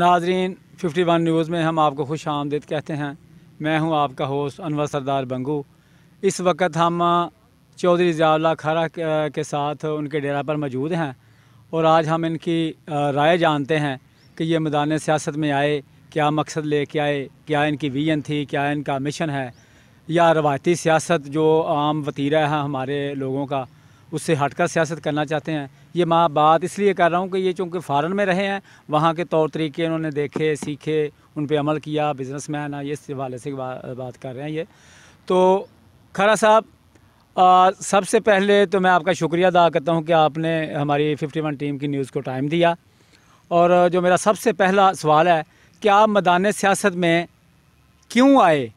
नाजरीन 51 न्यूज़ में हम आपको खुश आमदेद कहते हैं मैं हूं आपका होस्ट अनवर सरदार बंगू इस वक्त हम चौधरी ज़ियाला खरा के साथ उनके डेरा पर मौजूद हैं और आज हम इनकी राय जानते हैं कि ये मैदान सियासत में आए क्या मकसद ले के आए क्या इनकी विजन थी क्या इनका मिशन है या रवायती सियासत जो आम वतीरा है हमारे लोगों का उससे हटकर सियासत करना चाहते हैं ये माँ बात इसलिए कर रहा हूँ कि ये चूँकि फ़ारन में रहे हैं वहाँ के तौर तरीके उन्होंने देखे सीखे उन पर अमल किया बिजनेस मैन ये इस हवाले से बात कर रहे हैं ये तो खरा साहब सबसे पहले तो मैं आपका शुक्रिया अदा करता हूँ कि आपने हमारी वन टीम की न्यूज़ को टाइम दिया और जो मेरा सबसे पहला सवाल है कि आप मदान सियासत में क्यों आए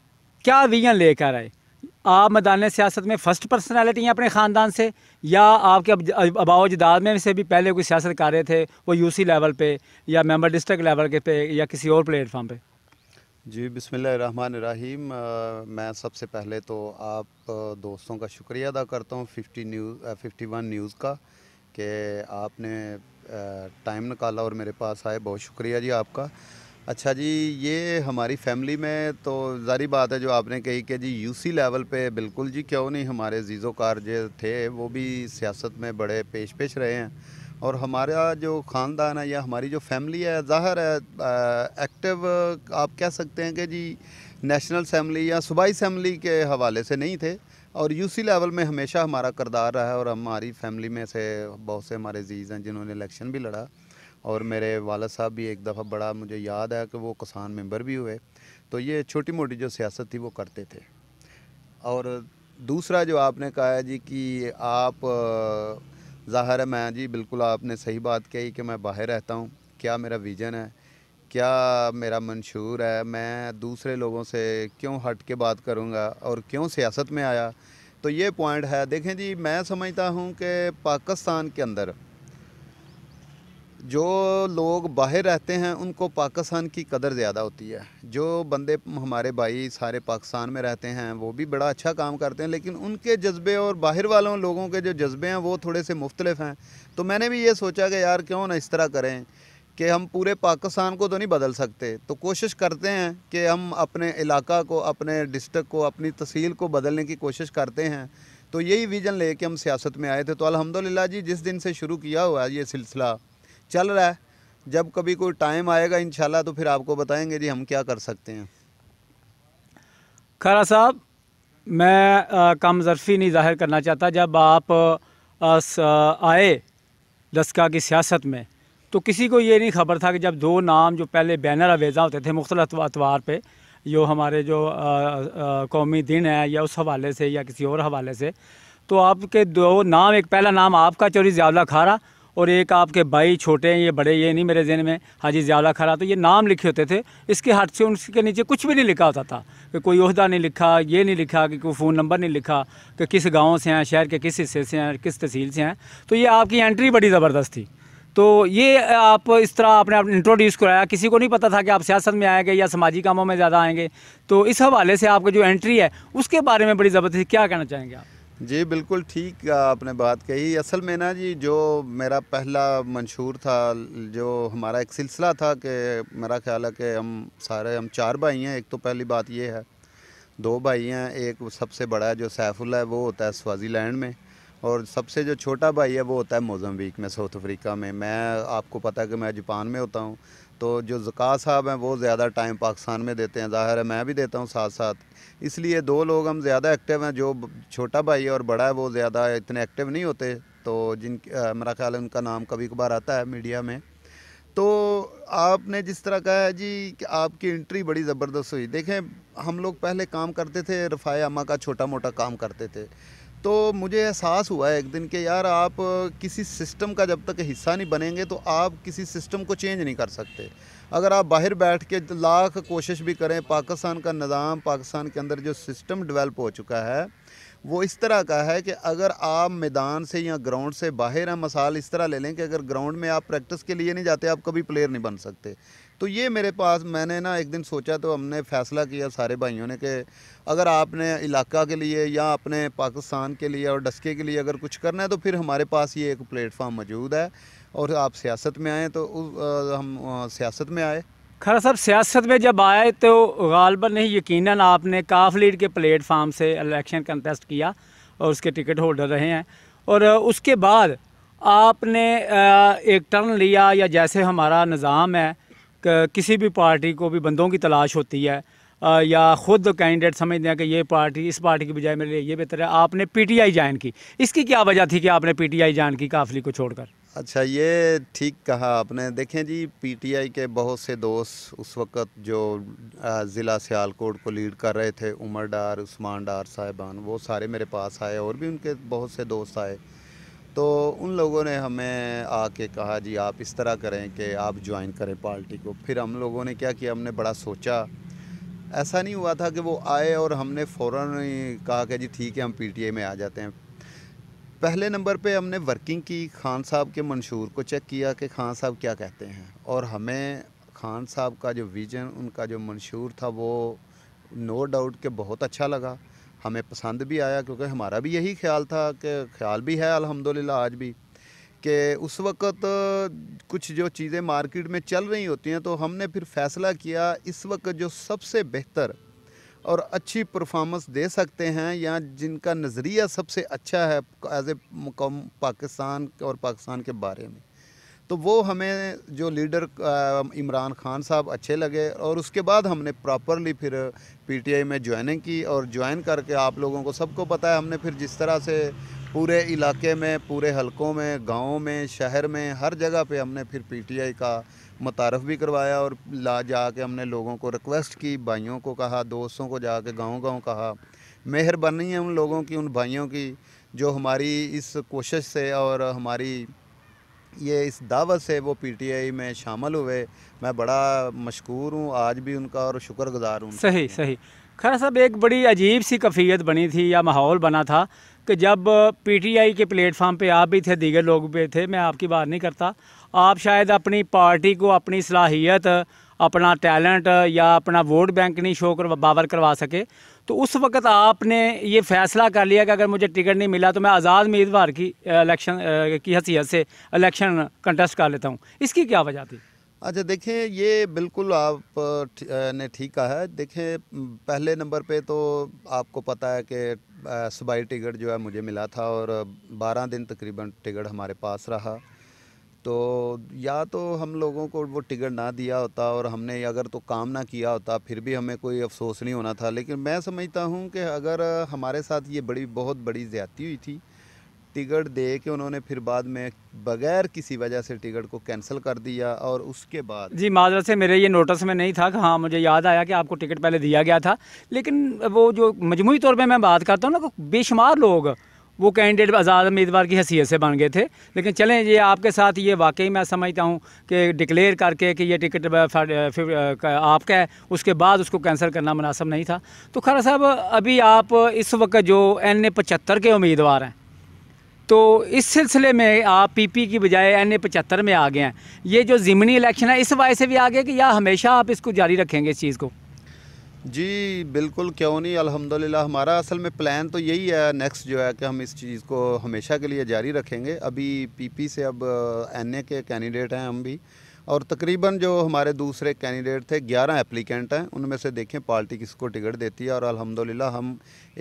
क्या विजन लेकर आए आप मैदान सियासत में फ़र्स्ट पर्सनैलिटी हैं अपने ख़ानदान से या आपके अबाओ जदाद में से भी पहले कोई सियासत कर रहे थे वो यूसी लेवल पे या मेंबर डिस्ट्रिक्ट लेवल के पे या किसी और प्लेटफार्म पे जी बिसमीम मैं सबसे पहले तो आप दोस्तों का शुक्रिया अदा करता हूँ fifty news fifty one news का कि आपने टाइम निकाला और मेरे पास आए बहुत शुक्रिया जी आपका अच्छा जी ये हमारी फैमिली में तो जारी बात है जो आपने कही कि जी यूसी लेवल पे बिल्कुल जी क्यों नहीं हमारे कार जो थे वो भी सियासत में बड़े पेश पेश रहे हैं और हमारा जो ख़ानदान है या हमारी जो फैमिली है ज़ाहिर है एक्टिव आप कह सकते हैं कि जी नेशनल असम्बली या सूबाई असम्बली के हवाले से नहीं थे और यूसी लेवल में हमेशा हमारा करदार रहा है और हमारी फैमिली में से बहुत से हमारे जीज़ हैं जिन्होंने इलेक्शन भी लड़ा और मेरे वाला साहब भी एक दफ़ा बड़ा मुझे याद है कि वो किसान मेंबर भी हुए तो ये छोटी मोटी जो सियासत थी वो करते थे और दूसरा जो आपने कहा है जी कि आप ज़ाहिर है मैं जी बिल्कुल आपने सही बात कही कि मैं बाहर रहता हूँ क्या मेरा विज़न है क्या मेरा मंशूर है मैं दूसरे लोगों से क्यों हट के बात करूँगा और क्यों सियासत में आया तो ये पॉइंट है देखें जी मैं समझता हूँ कि पाकिस्तान के अंदर जो लोग बाहर रहते हैं उनको पाकिस्तान की कदर ज़्यादा होती है जो बंदे हमारे भाई सारे पाकिस्तान में रहते हैं वो भी बड़ा अच्छा काम करते हैं लेकिन उनके जज्बे और बाहर वालों लोगों के जो जज्बे हैं वो थोड़े से मुख्तलिफ हैं तो मैंने भी ये सोचा कि यार क्यों ना इस तरह करें कि हम पूरे पाकिस्तान को तो नहीं बदल सकते तो कोशिश करते हैं कि हम अपने इलाका को अपने डिस्ट्रिक्ट को अपनी तहसील को बदलने की कोशिश करते हैं तो यही विज़न लेके हम सियासत में आए थे तो अलहमदिल्ला जी जिस दिन से शुरू किया हुआ ये सिलसिला चल रहा है जब कभी कोई टाइम आएगा इन तो फिर आपको बताएंगे जी हम क्या कर सकते हैं खरा साहब मैं कम जरफी नहीं जाहिर करना चाहता जब आप आ, आए दसका की सियासत में तो किसी को ये नहीं खबर था कि जब दो नाम जो पहले बैनर अवेजा होते थे मुख्तल अतवार पर जो हमारे जो आ, आ, कौमी दिन है या उस हवाले से या किसी और हवाले से तो आपके दो नाम एक पहला नाम आपका चोरी ज़्यादा खारा और एक आपके भाई छोटे हैं ये बड़े ये नहीं मेरे जहन में हाजी ज़्यादा खरा तो ये नाम लिखे होते थे इसके हट से उनके नीचे कुछ भी नहीं लिखा होता था कि कोई अहदा नहीं लिखा ये नहीं लिखा कि कोई फ़ोन नंबर नहीं लिखा कि किस गाँव से हैं शहर के किस हिस्से से हैं किस तहसील से हैं तो ये आपकी एंट्री बड़ी ज़बरदस्त थी तो ये आप इस तरह आपने आप इंट्रोड्यूस कराया किसी को नहीं पता था कि आप सियासत में आएंगे या सामाजिक कामों में ज़्यादा आएंगे तो इस हवाले से आपका जो एंट्री है उसके बारे में बड़ी ज़बरदस्ती क्या कहना चाहेंगे आप जी बिल्कुल ठीक आपने बात कही असल में ना जी जो मेरा पहला मंशूर था जो हमारा एक सिलसिला था कि मेरा ख्याल है कि हम सारे हम चार भाई हैं एक तो पहली बात ये है दो भाई हैं एक सबसे बड़ा जो सैफुल है वो होता है स्वाजीलैंड में और सबसे जो छोटा भाई है वो होता है मोजम्बिक में साउथ अफ्रीका में मैं आपको पता है कि मैं जापान में होता हूँ तो जो जक़ा साहब हैं वो ज़्यादा टाइम पाकिस्तान में देते हैं ज़ाहिर है मैं भी देता हूँ साथ साथ इसलिए दो लोग हम ज़्यादा एक्टिव हैं जो छोटा भाई और बड़ा है वो ज़्यादा इतने एक्टिव नहीं होते तो जिन मेरा ख्याल है उनका नाम कभी कभार आता है मीडिया में तो आपने जिस तरह कहा है जी कि आपकी इंट्री बड़ी ज़बरदस्त हुई देखें हम लोग पहले काम करते थे रफ़ाए अमा का छोटा मोटा काम करते थे तो मुझे एहसास हुआ है एक दिन कि यार आप किसी सिस्टम का जब तक हिस्सा नहीं बनेंगे तो आप किसी सिस्टम को चेंज नहीं कर सकते अगर आप बाहर बैठ के लाख कोशिश भी करें पाकिस्तान का निज़ाम पाकिस्तान के अंदर जो सिस्टम डेवलप हो चुका है वो इस तरह का है कि अगर आप मैदान से या ग्राउंड से बाहर हैं मसाल इस तरह ले लें कि अगर ग्राउंड में आप प्रैक्टिस के लिए नहीं जाते आप कभी प्लेयर नहीं बन सकते तो ये मेरे पास मैंने ना एक दिन सोचा तो हमने फ़ैसला किया सारे भाइयों ने कि अगर आपने इलाका के लिए या अपने पाकिस्तान के लिए और डस्के के लिए अगर कुछ करना है तो फिर हमारे पास ये एक प्लेटफॉर्म मौजूद है और आप सियासत में आए तो उस, आ, हम सियासत में आए खरा साहब सियासत में जब आए तो गालबा नहीं यकीन आपने काफ लीड के प्लेटफार्म से इलेक्शन कंटेस्ट किया और उसके टिकट होल्डर रहे हैं और उसके बाद आपने एक टर्न लिया या जैसे हमारा निज़ाम है किसी भी पार्टी को भी बंदों की तलाश होती है या ख़ुद कैंडिडेट समझते हैं कि ये पार्टी इस पार्टी की बजाय मेरे लिए ये बेहतर है आपने पीटीआई ज्वाइन की इसकी क्या वजह थी कि आपने पीटीआई ज्वाइन की काफली को छोड़कर अच्छा ये ठीक कहा आपने देखें जी पीटीआई के बहुत से दोस्त उस वक़्त जो ज़िला सियालकोट को लीड कर रहे थे उमर डार उस्मान डार साहिबान वो सारे मेरे पास आए और भी उनके बहुत से दोस्त आए तो उन लोगों ने हमें आके कहा जी आप इस तरह करें कि आप ज्वाइन करें पार्टी को फिर हम लोगों ने क्या किया हमने बड़ा सोचा ऐसा नहीं हुआ था कि वो आए और हमने फ़ौर कहा कि जी ठीक है हम पी में आ जाते हैं पहले नंबर पे हमने वर्किंग की खान साहब के मंशूर को चेक किया कि खान साहब क्या कहते हैं और हमें खान साहब का जो विज़न उनका जो मंशूर था वो नो डाउट के बहुत अच्छा लगा हमें पसंद भी आया क्योंकि हमारा भी यही ख्याल था कि ख्याल भी है अल्हम्दुलिल्लाह आज भी कि उस वक्त कुछ जो चीज़ें मार्केट में चल रही होती हैं तो हमने फिर फ़ैसला किया इस वक्त जो सबसे बेहतर और अच्छी परफॉर्मेंस दे सकते हैं या जिनका नज़रिया सबसे अच्छा है एज ए पाकिस्तान और पाकिस्तान के बारे में तो वो हमें जो लीडर इमरान खान साहब अच्छे लगे और उसके बाद हमने प्रॉपरली फिर पीटीआई में ज्वाइनिंग की और ज्वाइन करके आप लोगों को सबको पता है हमने फिर जिस तरह से पूरे इलाके में पूरे हलकों में गाँव में शहर में हर जगह पर हमने फिर पी का मुतारफ़ भी करवाया और ला जा के हमने लोगों को रिक्वेस्ट की भाइयों को कहा दोस्तों को जाके गाँव गाँव कहा मेहरबानी है उन लोगों की उन भाइयों की जो हमारी इस कोशिश से और हमारी ये इस दावत से वो पीटीआई में शामिल हुए मैं बड़ा मशहूर हूँ आज भी उनका और शुक्रगुजार हूँ सही सही खैर साहब एक बड़ी अजीब सी कफ़ीयत बनी थी या माहौल बना था कि जब पीटीआई के प्लेटफार्म पे आप भी थे दीगर लोग भी थे मैं आपकी बात नहीं करता आप शायद अपनी पार्टी को अपनी सलाहियत अपना टैलेंट या अपना वोट बैंक नहीं शो कर बावर करवा सके तो उस वक्त आपने ये फ़ैसला कर लिया कि अगर मुझे टिकट नहीं मिला तो मैं आज़ाद उम्मीदवार की इलेक्शन की हैसियत से इलेक्शन कंटेस्ट कर लेता हूँ इसकी क्या वजह थी अच्छा देखें ये बिल्कुल आप ने ठीक कहा है देखें पहले नंबर पे तो आपको पता है कि सूबाई टिकट जो है मुझे मिला था और 12 दिन तकरीबन टिकट हमारे पास रहा तो या तो हम लोगों को वो टिकट ना दिया होता और हमने अगर तो काम ना किया होता फिर भी हमें कोई अफसोस नहीं होना था लेकिन मैं समझता हूँ कि अगर हमारे साथ ये बड़ी बहुत बड़ी ज़्यादती हुई थी टिकट दे के उन्होंने फिर बाद में बगैर किसी वजह से टिकट को कैंसिल कर दिया और उसके बाद जी माजरत से मेरे ये नोटिस में नहीं था कि हाँ मुझे याद आया कि आपको टिकट पहले दिया गया था लेकिन वो जो मजमू तौर पर मैं बात करता हूँ ना बेशुमार लोग वो कैंडिडेट आज़ाद उम्मीदवार की हैसियत से बन गए थे लेकिन चलें ये आपके साथ ये वाकई मैं समझता हूँ कि डिक्लेयर करके कि ये टिकट आपका है उसके बाद उसको कैंसिल करना मुनासब नहीं था तो खरा साहब अभी आप इस वक्त जो एन ए पचहत्तर के उम्मीदवार हैं तो इस सिलसिले में आप पी पी की बजाय एन ए पचहत्तर में आ गए हैं ये जो ज़िमनी इलेक्शन है इस वजह से भी आ गए कि या हमेशा आप इसको जारी रखेंगे इस चीज़ को जी बिल्कुल क्यों नहीं अल्हम्दुलिल्लाह हमारा असल में प्लान तो यही है नेक्स्ट जो है कि हम इस चीज़ को हमेशा के लिए जारी रखेंगे अभी पीपी से अब एनए के कैंडिडेट हैं हम भी और तकरीबन जो हमारे दूसरे कैंडिडेट थे 11 एप्लीकेंट हैं उनमें से देखें पार्टी किसको टिकट देती है और अल्हम्दुलिल्लाह हम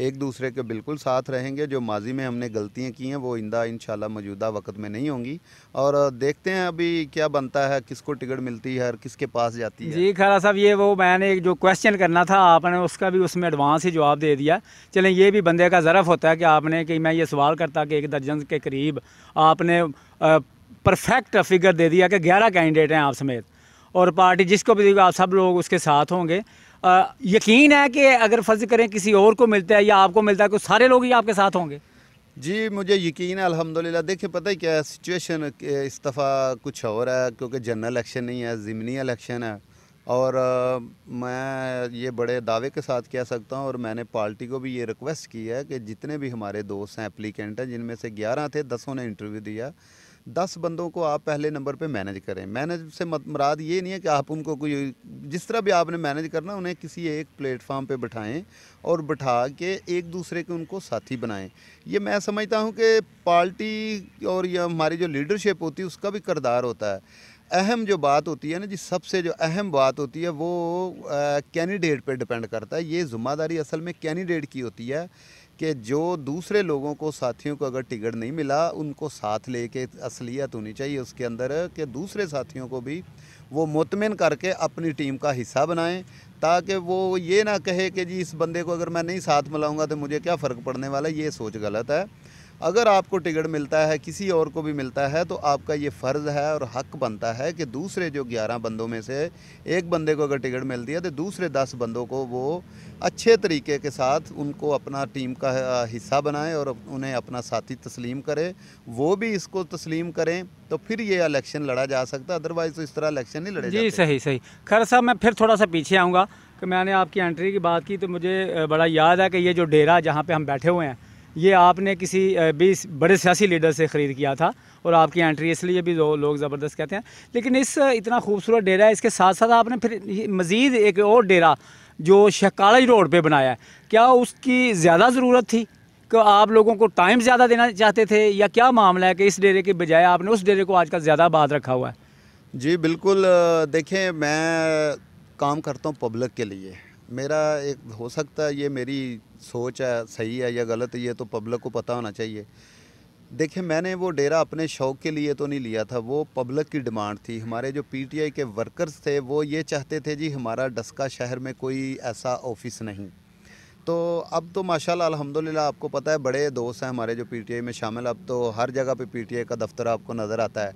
एक दूसरे के बिल्कुल साथ रहेंगे जो माजी में हमने गलतियां की हैं वो इंदा इन मौजूदा वक्त में नहीं होंगी और देखते हैं अभी क्या बनता है किसको टिकट मिलती है और किसके पास जाती है जी खरा साहब ये वो मैंने एक जो क्वेश्चन करना था आपने उसका भी उसमें एडवांस ही जवाब दे दिया चलें ये भी बंदे का ज़रफ़ होता है कि आपने कि मैं ये सवाल करता कि एक दर्जन के करीब आपने परफेक्ट फिगर दे दिया कि ग्यारह कैंडिडेट हैं आप समेत और पार्टी जिसको भी आप सब लोग उसके साथ होंगे यकीन है कि अगर फर्ज करें किसी और को मिलता है या आपको मिलता है तो सारे लोग ही आपके साथ होंगे जी मुझे यकीन है अल्हम्दुलिल्लाह देखिए पता ही क्या सिचुएशन इस दफ़ा कुछ और है क्योंकि जनरल इलेक्शन नहीं है ज़िमनी इलेक्शन है और आ, मैं ये बड़े दावे के साथ कह सकता हूँ और मैंने पार्टी को भी ये रिक्वेस्ट की है कि जितने भी हमारे दोस्त हैं एप्लीकेंट हैं जिनमें से ग्यारह थे दसों ने इंटरव्यू दिया दस बंदों को आप पहले नंबर पे मैनेज करें मैनेज से मराद ये नहीं है कि आप उनको कोई जिस तरह भी आपने मैनेज करना उन्हें किसी एक प्लेटफार्म पे बैठाएं और बैठा के एक दूसरे के उनको साथी बनाएं ये मैं समझता हूँ कि पार्टी और या हमारी जो लीडरशिप होती है उसका भी करदार होता है अहम जो बात होती है ना जी सबसे जो अहम बात होती है वो कैंडिडेट पर डिपेंड करता है ये ज़िम्मेदारी असल में कैंडिडेट की होती है कि जो दूसरे लोगों को साथियों को अगर टिकट नहीं मिला उनको साथ ले के असलियत होनी चाहिए उसके अंदर कि दूसरे साथियों को भी वो मुतमिन करके अपनी टीम का हिस्सा बनाएं ताकि वो ये ना कहे कि जी इस बंदे को अगर मैं नहीं साथ मिलाऊंगा तो मुझे क्या फ़र्क पड़ने वाला ये सोच गलत है अगर आपको टिकट मिलता है किसी और को भी मिलता है तो आपका ये फ़र्ज़ है और हक बनता है कि दूसरे जो ग्यारह बंदों में से एक बंदे को अगर टिकट मिलती है तो दूसरे दस बंदों को वो अच्छे तरीके के साथ उनको अपना टीम का हिस्सा बनाए और उन्हें अपना साथी तस्लीम करे वो भी इसको तस्लीम करें तो फिर ये इलेक्शन लड़ा जा सकता अदरवाइज़ तो इस तरह इलेक्शन नहीं लड़े जी सही सही खैर साहब मैं फिर थोड़ा सा पीछे आऊँगा कि मैंने आपकी एंट्री की बात की तो मुझे बड़ा याद है कि ये जो डेरा जहाँ पर हम बैठे हुए हैं ये आपने किसी भी बड़े सियासी लीडर से ख़रीद किया था और आपकी एंट्री इसलिए भी लोग ज़बरदस्त कहते हैं लेकिन इस इतना खूबसूरत डेरा है इसके साथ साथ आपने फिर मज़ीद एक और डेरा जो शहकालज रोड पर बनाया है क्या उसकी ज़्यादा ज़रूरत थी कि आप लोगों को टाइम ज़्यादा देना चाहते थे या क्या मामला है कि इस डेरे के बजाय आपने उस डेरे को आज का ज़्यादा बाद रखा हुआ है जी बिल्कुल देखें मैं काम करता हूँ पब्लिक के लिए मेरा एक हो सकता है ये मेरी सोच है सही है या गलत है ये तो पब्लिक को पता होना चाहिए देखिए मैंने वो डेरा अपने शौक़ के लिए तो नहीं लिया था वो पब्लिक की डिमांड थी हमारे जो पीटीआई के वर्कर्स थे वो ये चाहते थे जी हमारा डस्का शहर में कोई ऐसा ऑफिस नहीं तो अब तो माशाल्लाह अल्हम्दुलिल्लाह आपको पता है बड़े दोस्त हैं हमारे जो पीटीआई में शामिल अब तो हर जगह पे पीटीआई का दफ्तर आपको नज़र आता है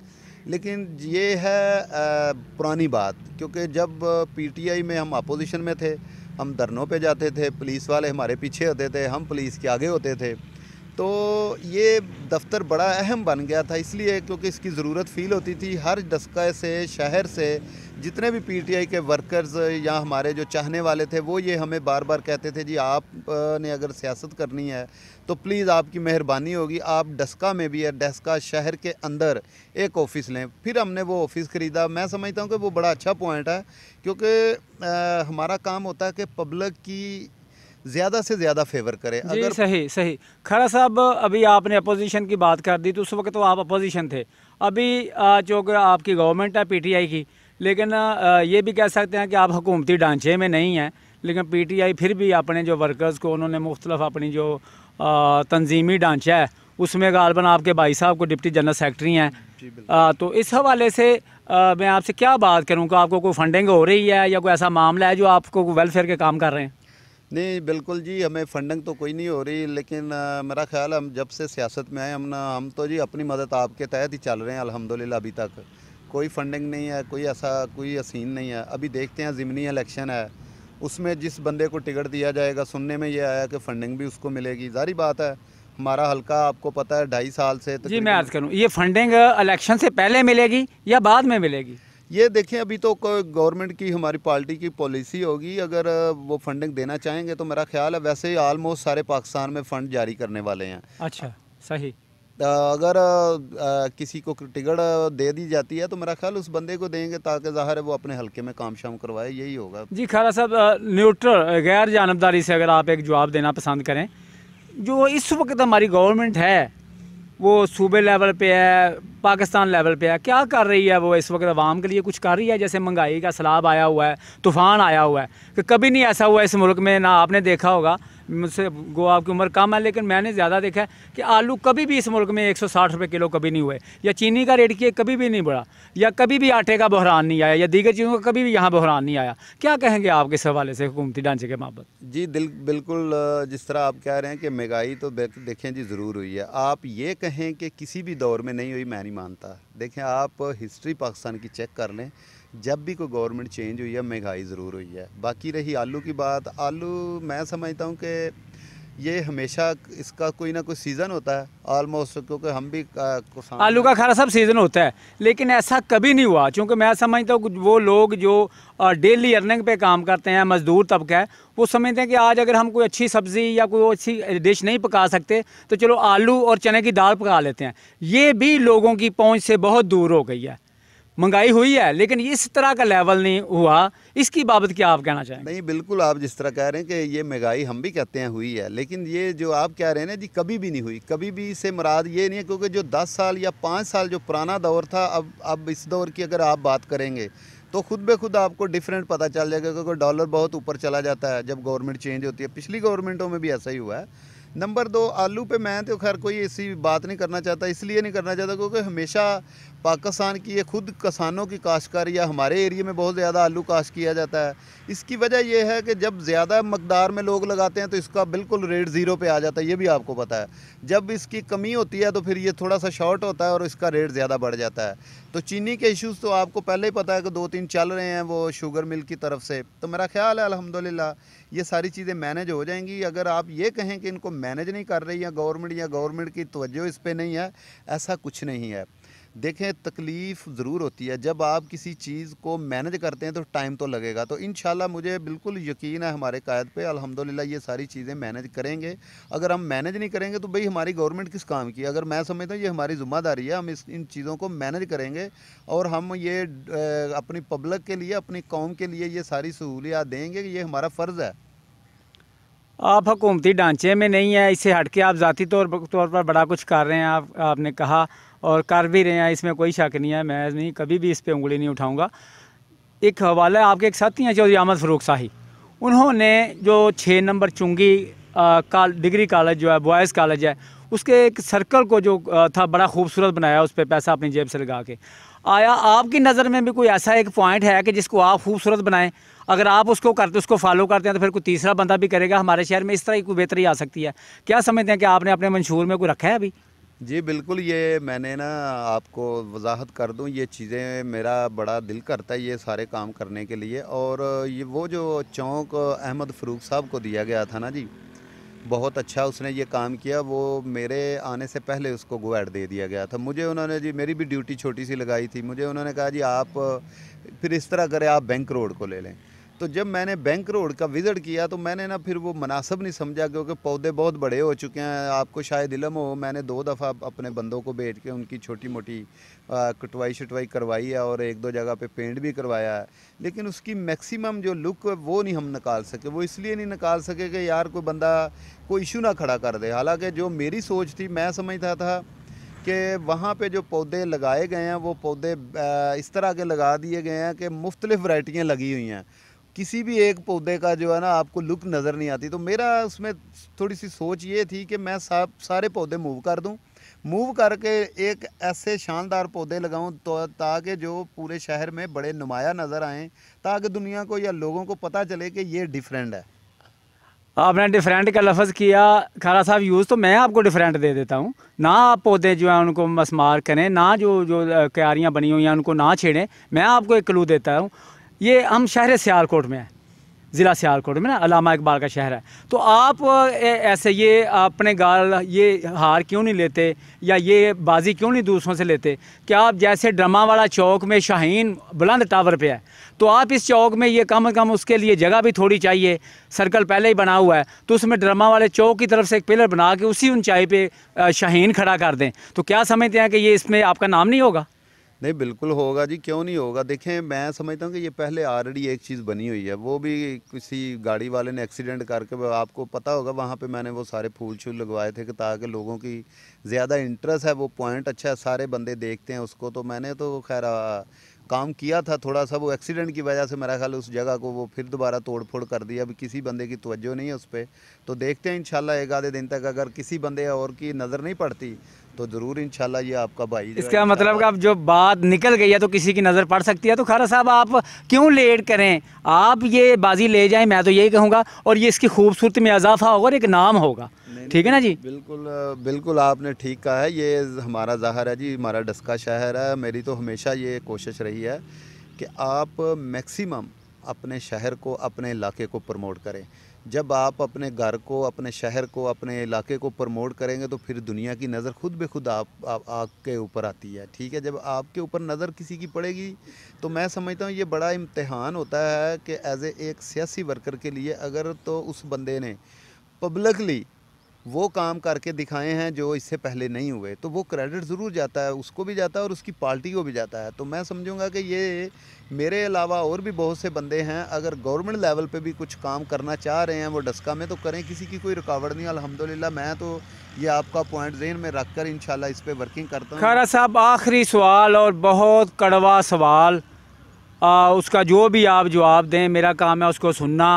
लेकिन ये है पुरानी बात क्योंकि जब पीटीआई में हम अपोजिशन में थे हम धरनों पे जाते थे पुलिस वाले हमारे पीछे होते थे हम पुलिस के आगे होते थे तो ये दफ्तर बड़ा अहम बन गया था इसलिए क्योंकि इसकी ज़रूरत फ़ील होती थी हर डस्का से शहर से जितने भी पीटीआई के वर्कर्स या हमारे जो चाहने वाले थे वो ये हमें बार बार कहते थे जी आप ने अगर सियासत करनी है तो प्लीज़ आपकी मेहरबानी होगी आप डस्का में भी या डस्का शहर के अंदर एक ऑफ़िस लें फिर हमने वो ऑफ़िस ख़रीदा मैं समझता हूँ कि वो बड़ा अच्छा पॉइंट है क्योंकि हमारा काम होता है कि पब्लिक की ज़्यादा से ज़्यादा फेवर करें अगर सही सही खरा साहब अभी आपने अपोजिशन की बात कर दी तो उस वक्त तो आप अपोजिशन थे अभी जो आपकी गवर्नमेंट है पीटीआई की लेकिन ये भी कह सकते हैं कि आप हुकूमती ढांचे में नहीं हैं लेकिन पीटीआई फिर भी अपने जो वर्कर्स को उन्होंने मुख्तलफ अपनी जो तंजीमी ढांचा है उसमें गालबन आपके भाई साहब को डिप्टी जनरल सेक्रेटरी हैं तो इस हवाले से आ, मैं आपसे क्या बात करूँगा कि आपको कोई फंडिंग हो रही है या कोई ऐसा मामला है जो आपको वेलफेयर के काम कर रहे हैं नहीं बिल्कुल जी हमें फंडिंग तो कोई नहीं हो रही लेकिन आ, मेरा ख्याल हम जब से सियासत में आए हम ना हम तो जी अपनी मदद आपके तहत ही चल रहे हैं अल्हम्दुलिल्लाह अभी तक कोई फंडिंग नहीं है कोई ऐसा कोई असीन नहीं है अभी देखते हैं ज़िमनी इलेक्शन है उसमें जिस बंदे को टिकट दिया जाएगा सुनने में ये आया कि फंडिंग भी उसको मिलेगी जारी बात है हमारा हल्का आपको पता है ढाई साल से तो जी मैं आज करूँ ये फंडिंग इलेक्शन से पहले मिलेगी या बाद में मिलेगी ये देखें अभी तो गवर्नमेंट की हमारी पार्टी की पॉलिसी होगी अगर वो फंडिंग देना चाहेंगे तो मेरा ख्याल है वैसे ही आलमोस्ट सारे पाकिस्तान में फ़ंड जारी करने वाले हैं अच्छा सही अगर किसी को टिकट दे दी जाती है तो मेरा ख्याल उस बंदे को देंगे ताकि ज़ाहिर है वो अपने हल्के में काम शाम करवाए यही होगा जी खाला साहब न्यूट्रल गैर जानबदारी से अगर आप एक जवाब देना पसंद करें जो इस वक्त हमारी गवर्नमेंट है वो सूबे लेवल पे है पाकिस्तान लेवल पे है क्या कर रही है वो इस वक्त आवाम के लिए कुछ कर रही है जैसे महंगाई का सलाब आया हुआ है तूफ़ान आया हुआ है कि कभी नहीं ऐसा हुआ इस मुल्क में ना आपने देखा होगा मुझसे गो आपकी उम्र कम है लेकिन मैंने ज़्यादा देखा है कि आलू कभी भी इस मुल्क में एक सौ साठ रुपये किलो कभी नहीं हुए या चीनी का रेट किए कभी भी नहीं बढ़ा या कभी भी आटे का बहरान नहीं आया या दीगर चीज़ों का कभी भी यहाँ बहरान नहीं आया क्या कहेंगे आप इस हवाले से हुकूमती ढांचे के मापत जी दिल बिल्कुल जिस तरह आप कह रहे हैं कि महंगाई तो देखें जी ज़रूर हुई है आप ये कहें कि किसी भी दौर में नहीं हुई मैं नहीं मानता देखें आप हिस्ट्री पाकिस्तान की चेक कर लें जब भी कोई गवर्नमेंट चेंज हुई है महंगाई ज़रूर हुई है बाकी रही आलू की बात आलू मैं समझता हूँ कि ये हमेशा इसका कोई ना कोई सीज़न होता है ऑलमोस्ट क्योंकि हम भी आलू का खारा सब सीज़न होता है लेकिन ऐसा कभी नहीं हुआ क्योंकि मैं समझता हूँ वो लोग जो डेली अर्निंग पे काम करते हैं मज़दूर तबका है वो समझते हैं कि आज अगर हम कोई अच्छी सब्ज़ी या कोई अच्छी डिश नहीं पका सकते तो चलो आलू और चने की दाल पका लेते हैं ये भी लोगों की पहुँच से बहुत दूर हो गई है महंगाई हुई है लेकिन इस तरह का लेवल नहीं हुआ इसकी बाबत क्या आप कहना चाहेंगे नहीं बिल्कुल आप जिस तरह कह रहे हैं कि ये महंगाई हम भी कहते हैं हुई है लेकिन ये जो आप कह रहे हैं ना जी कभी भी नहीं हुई कभी भी इसे मुराद ये नहीं है क्योंकि जो दस साल या पाँच साल जो पुराना दौर था अब अब इस दौर की अगर आप बात करेंगे तो खुद ब खुद आपको डिफरेंट पता चल जाएगा क्योंकि डॉलर बहुत ऊपर चला जाता है जब गवर्नमेंट चेंज होती है पिछली गवर्नमेंटों में भी ऐसा ही हुआ है नंबर दो आलू पे मैं तो खैर कोई ऐसी बात नहीं करना चाहता इसलिए नहीं करना चाहता क्योंकि हमेशा पाकिस्तान की ये खुद किसानों की काश्तकारी या हमारे एरिए में बहुत ज़्यादा आलू काश्त किया जाता है इसकी वजह यह है कि जब ज़्यादा मकदार में लोग लगाते हैं तो इसका बिल्कुल रेट ज़ीरो पे आ जाता है ये भी आपको पता है जब इसकी कमी होती है तो फिर ये थोड़ा सा शॉर्ट होता है और इसका रेट ज़्यादा बढ़ जाता है तो चीनी के इशूज़ तो आपको पहले ही पता है कि दो तीन चल रहे हैं वो शुगर मिल की तरफ से तो मेरा ख्याल है अलहमदिल्ला ये सारी चीज़ें मैनेज हो जाएंगी अगर आप ये कहें कि इनको मैनेज नहीं कर रही या गवर्नमेंट या गवर्नमेंट की तोज्जो इस पर नहीं है ऐसा कुछ नहीं है देखें तकलीफ़ ज़रूर होती है जब आप किसी चीज़ को मैनेज करते हैं तो टाइम तो लगेगा तो इन मुझे बिल्कुल यकीन है हमारे कायद पे अल्हम्दुलिल्लाह ये सारी चीज़ें मैनेज करेंगे अगर हम मैनेज नहीं करेंगे तो भाई हमारी गवर्नमेंट किस काम की अगर मैं समझता हूँ ये हमारी ज़िम्मेदारी है हम इस इन चीज़ों को मैनेज करेंगे और हम ये अपनी पब्लिक के लिए अपनी कौम के लिए ये सारी सहूलियात देंगे ये हमारा फ़र्ज़ है आप हकूमती ढांचे में नहीं है इससे हट के आप ज़ाती तौर तौर पर बड़ा कुछ कर रहे हैं आप आपने कहा और कर भी रहे हैं इसमें कोई शक नहीं है मैं नहीं कभी भी इस पर उंगली नहीं उठाऊँगा एक हवाला आपके एक साथी हैं चौधरी अहमद फ़रूक शाही उन्होंने जो छः नंबर चुंगी काल डिग्री कॉलेज जो है बॉयज़ कॉलेज है उसके एक सर्कल को जो था बड़ा खूबसूरत बनाया उस पर पैसा अपनी जेब से लगा के आया आपकी नज़र में भी कोई ऐसा एक पॉइंट है कि जिसको आप खूबसूरत बनाएं अगर आप उसको करते उसको फॉलो करते हैं तो फिर कोई तीसरा बंदा भी करेगा हमारे शहर में इस तरह की कोई बेहतरी आ सकती है क्या समझते हैं कि आपने अपने मंशूर में कोई रखा है अभी जी बिल्कुल ये मैंने ना आपको वजाहत कर दूं ये चीज़ें मेरा बड़ा दिल करता है ये सारे काम करने के लिए और ये वो जो चौंक अहमद फ़रूक साहब को दिया गया था ना जी बहुत अच्छा उसने ये काम किया वो मेरे आने से पहले उसको गुआड दे दिया गया था मुझे उन्होंने जी मेरी भी ड्यूटी छोटी सी लगाई थी मुझे उन्होंने कहा जी आप फिर इस तरह करें आप बैंक रोड को ले लें तो जब मैंने बैंक रोड का विज़िट किया तो मैंने ना फिर वो मुनासब नहीं समझा क्योंकि पौधे बहुत बड़े हो चुके हैं आपको शायद इलम हो मैंने दो दफ़ा अपने बंदों को बैठ के उनकी छोटी मोटी कटवाई शटवाई करवाई है और एक दो जगह पे पेंट भी करवाया है लेकिन उसकी मैक्सिमम जो लुक है वो नहीं हम निकाल सके वो इसलिए नहीं निकाल सके कि यार कोई बंदा कोई इशू ना खड़ा कर दे हालाँकि जो मेरी सोच थी मैं समझता था कि वहाँ पे जो पौधे लगाए गए हैं वो पौधे इस तरह के लगा दिए गए हैं कि मुख्तलिफ़ वाइटियाँ लगी हुई हैं किसी भी एक पौधे का जो है ना आपको लुक नज़र नहीं आती तो मेरा उसमें थोड़ी सी सोच ये थी कि मैं सा सारे पौधे मूव कर दूं मूव करके एक ऐसे शानदार पौधे लगाऊं तो ताकि जो पूरे शहर में बड़े नुमाया नज़र आएँ ताकि दुनिया को या लोगों को पता चले कि ये डिफरेंट है आपने डिफरेंट का लफ्ज़ किया खारा साहब यूज़ तो मैं आपको डिफरेंट दे देता हूँ ना आप पौधे जो हैं उनको मसमार करें ना जो जो क्यारियाँ बनी हुई हैं उनको ना छेड़ें मैं आपको एक क्लू देता हूँ ये हम शहर सियालकोट में हैं ज़िला सियालकोट में ना अलामा इकबाल का शहर है तो आप ऐसे ये अपने गाल ये हार क्यों नहीं लेते या ये बाजी क्यों नहीं दूसरों से लेते क्या आप जैसे ड्रमा वाला चौक में शाहीन बुलंद टावर पे है तो आप इस चौक में ये कम से कम उसके लिए जगह भी थोड़ी चाहिए सर्कल पहले ही बना हुआ है तो उसमें ड्रमा वाले चौक की तरफ से एक पिलर बना के उसी ऊंचाई पर शाहीन खड़ा कर दें तो क्या समझते हैं कि ये इसमें आपका नाम नहीं होगा नहीं बिल्कुल होगा जी क्यों नहीं होगा देखें मैं समझता हूँ कि ये पहले ऑलरेडी एक चीज़ बनी हुई है वो भी किसी गाड़ी वाले ने एक्सीडेंट करके आपको पता होगा वहाँ पे मैंने वो सारे फूल छूल लगवाए थे कि ताकि लोगों की ज़्यादा इंटरेस्ट है वो पॉइंट अच्छा है सारे बंदे देखते हैं उसको तो मैंने तो खैर काम किया था थोड़ा सा वो एक्सीडेंट की वजह से मेरा ख्याल उस जगह को वो फिर दोबारा तोड़ फोड़ कर दिया अभी किसी बंदे की तवज्जो नहीं है उस पर तो देखते हैं इन एक आधे दिन तक अगर किसी बंदे और की नज़र नहीं पड़ती तो ज़रूर इंशाल्लाह ये आपका भाई इसका मतलब कि अब जो बात निकल गई है तो किसी की नज़र पड़ सकती है तो खारा साहब आप क्यों लेट करें आप ये बाजी ले जाएं मैं तो यही कहूँगा और ये इसकी खूबसूरती में इजाफा हाँ होगा और एक नाम होगा ठीक है ना जी बिल्कुल बिल्कुल आपने ठीक कहा है ये हमारा जहर है जी हमारा डस्का शहर है मेरी तो हमेशा ये कोशिश रही है कि आप मैक्सिमम अपने शहर को अपने इलाके को प्रमोट करें जब आप अपने घर को अपने शहर को अपने इलाके को प्रमोट करेंगे तो फिर दुनिया की नज़र खुद ब खुद आप, आपके ऊपर आती है ठीक है जब आपके ऊपर नज़र किसी की पड़ेगी तो मैं समझता हूँ ये बड़ा इम्तहान होता है कि एज ए एक सियासी वर्कर के लिए अगर तो उस बंदे ने पब्लिकली वो काम करके दिखाए हैं जो इससे पहले नहीं हुए तो वो क्रेडिट ज़रूर जाता है उसको भी जाता है और उसकी पार्टी को भी जाता है तो मैं समझूंगा कि ये मेरे अलावा और भी बहुत से बंदे हैं अगर गवर्नमेंट लेवल पे भी कुछ काम करना चाह रहे हैं वो डस्का में तो करें किसी की कोई रुकावट नहीं अलहमदिल्ला मैं तो ये आपका पॉइंट जहन में रख कर इन इस पर वर्किंग करता हूँ खरा साहब आखिरी सवाल और बहुत कड़वा सवाल आ, उसका जो भी आप जवाब दें मेरा काम है उसको सुनना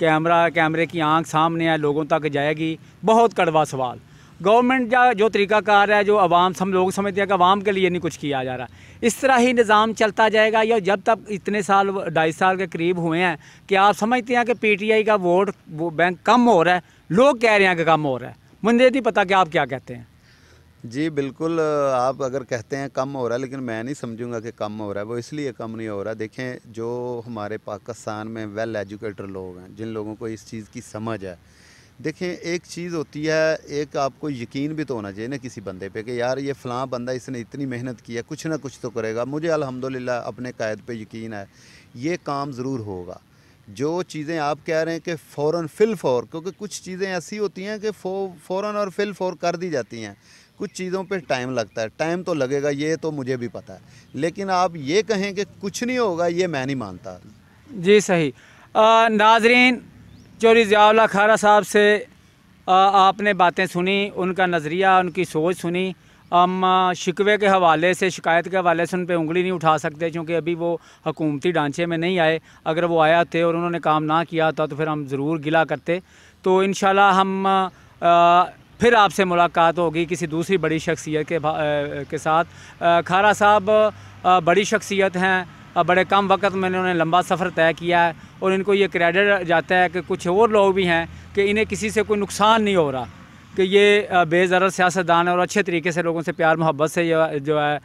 कैमरा कैमरे की आंख सामने है लोगों तक जाएगी बहुत कड़वा सवाल गवर्नमेंट का जो तरीक़ाकार है जो आवाम सब लोग समझते हैं कि आवाम के लिए नहीं कुछ किया जा रहा इस तरह ही निज़ाम चलता जाएगा या जब तक इतने साल ढाई साल के करीब हुए हैं कि आप समझते हैं कि पीटीआई का वोट वो बैंक कम हो रहा है लोग कह रहे हैं कि कम हो रहा है मुझे नहीं पता कि आप क्या कहते हैं जी बिल्कुल आप अगर कहते हैं कम हो रहा है लेकिन मैं नहीं समझूंगा कि कम हो रहा है वो इसलिए कम नहीं हो रहा देखें जो हमारे पाकिस्तान में वेल एजुकेटेड लोग हैं जिन लोगों को इस चीज़ की समझ है देखें एक चीज़ होती है एक आपको यकीन भी तो होना चाहिए ना किसी बंदे पे कि यार ये फ़लाँ बंदा इसने इतनी मेहनत की है कुछ ना कुछ तो करेगा मुझे अलहमदिल्ला अपने कायद पर यकीन है ये काम ज़रूर होगा जो चीज़ें आप कह रहे हैं कि फ़ौर फ़िल फ़ौर क्योंकि कुछ चीज़ें ऐसी होती हैं कि फ़ौर और फ़िल फ़ौर कर दी जाती हैं कुछ चीज़ों पे टाइम लगता है टाइम तो लगेगा ये तो मुझे भी पता है लेकिन आप ये कहें कि कुछ नहीं होगा ये मैं नहीं मानता जी सही आ, नाजरीन चौरी जयावला खारा साहब से आ, आपने बातें सुनी उनका नज़रिया उनकी सोच सुनी हम शिकवे के हवाले से शिकायत के हवाले से उन पर उंगली नहीं उठा सकते क्योंकि अभी वो हकूमती ढांचे में नहीं आए अगर वो आया थे और उन्होंने काम ना किया था तो फिर हम ज़रूर गिला करते तो इन हम आ, फिर आपसे मुलाकात होगी किसी दूसरी बड़ी शख्सियत के के साथ खारा साहब बड़ी शख्सियत हैं बड़े कम वक्त में इन्होंने लंबा सफ़र तय किया है और इनको ये क्रेडिट जाता है कि कुछ और लोग भी हैं कि इन्हें किसी से कोई नुकसान नहीं हो रहा कि ये बेज़र सियासतदान है और अच्छे तरीके से लोगों से प्यार मोहब्बत से जो है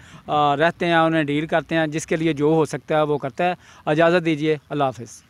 रहते हैं उन्हें डील करते हैं जिसके लिए जो हो सकता है वो करता है इजाज़त दीजिए अल्लाह हाफिज़